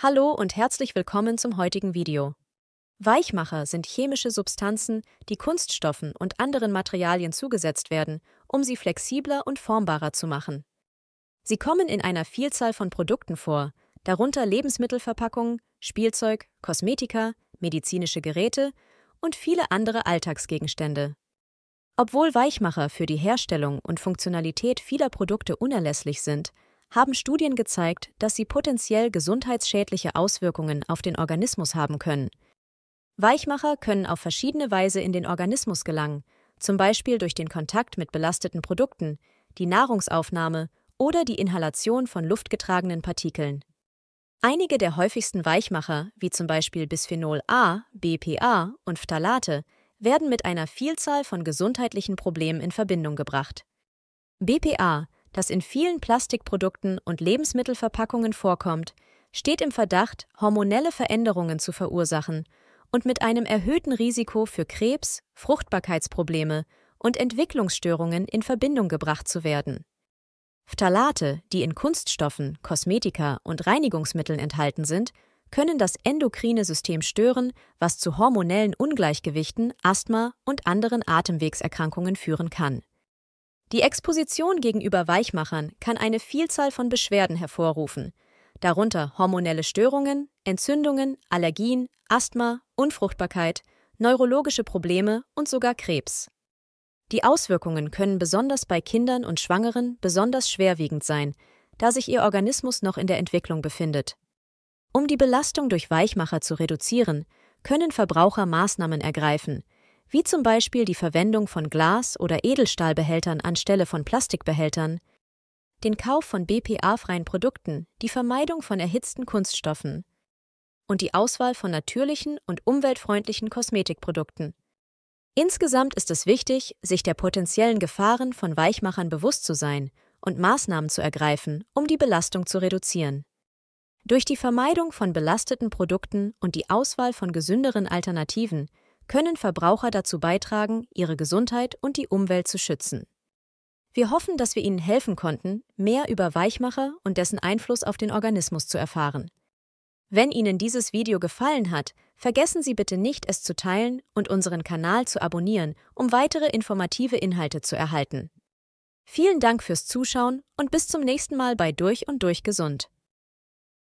Hallo und herzlich willkommen zum heutigen Video. Weichmacher sind chemische Substanzen, die Kunststoffen und anderen Materialien zugesetzt werden, um sie flexibler und formbarer zu machen. Sie kommen in einer Vielzahl von Produkten vor, darunter Lebensmittelverpackungen, Spielzeug, Kosmetika, medizinische Geräte und viele andere Alltagsgegenstände. Obwohl Weichmacher für die Herstellung und Funktionalität vieler Produkte unerlässlich sind, haben Studien gezeigt, dass sie potenziell gesundheitsschädliche Auswirkungen auf den Organismus haben können. Weichmacher können auf verschiedene Weise in den Organismus gelangen, zum Beispiel durch den Kontakt mit belasteten Produkten, die Nahrungsaufnahme oder die Inhalation von luftgetragenen Partikeln. Einige der häufigsten Weichmacher, wie zum Beispiel Bisphenol A, BPA und Phthalate, werden mit einer Vielzahl von gesundheitlichen Problemen in Verbindung gebracht. BPA das in vielen Plastikprodukten und Lebensmittelverpackungen vorkommt, steht im Verdacht, hormonelle Veränderungen zu verursachen und mit einem erhöhten Risiko für Krebs, Fruchtbarkeitsprobleme und Entwicklungsstörungen in Verbindung gebracht zu werden. Phthalate, die in Kunststoffen, Kosmetika und Reinigungsmitteln enthalten sind, können das endokrine System stören, was zu hormonellen Ungleichgewichten, Asthma und anderen Atemwegserkrankungen führen kann. Die Exposition gegenüber Weichmachern kann eine Vielzahl von Beschwerden hervorrufen, darunter hormonelle Störungen, Entzündungen, Allergien, Asthma, Unfruchtbarkeit, neurologische Probleme und sogar Krebs. Die Auswirkungen können besonders bei Kindern und Schwangeren besonders schwerwiegend sein, da sich ihr Organismus noch in der Entwicklung befindet. Um die Belastung durch Weichmacher zu reduzieren, können Verbraucher Maßnahmen ergreifen – wie zum Beispiel die Verwendung von Glas- oder Edelstahlbehältern anstelle von Plastikbehältern, den Kauf von BPA-freien Produkten, die Vermeidung von erhitzten Kunststoffen und die Auswahl von natürlichen und umweltfreundlichen Kosmetikprodukten. Insgesamt ist es wichtig, sich der potenziellen Gefahren von Weichmachern bewusst zu sein und Maßnahmen zu ergreifen, um die Belastung zu reduzieren. Durch die Vermeidung von belasteten Produkten und die Auswahl von gesünderen Alternativen können Verbraucher dazu beitragen, ihre Gesundheit und die Umwelt zu schützen. Wir hoffen, dass wir Ihnen helfen konnten, mehr über Weichmacher und dessen Einfluss auf den Organismus zu erfahren. Wenn Ihnen dieses Video gefallen hat, vergessen Sie bitte nicht, es zu teilen und unseren Kanal zu abonnieren, um weitere informative Inhalte zu erhalten. Vielen Dank fürs Zuschauen und bis zum nächsten Mal bei Durch und Durch Gesund.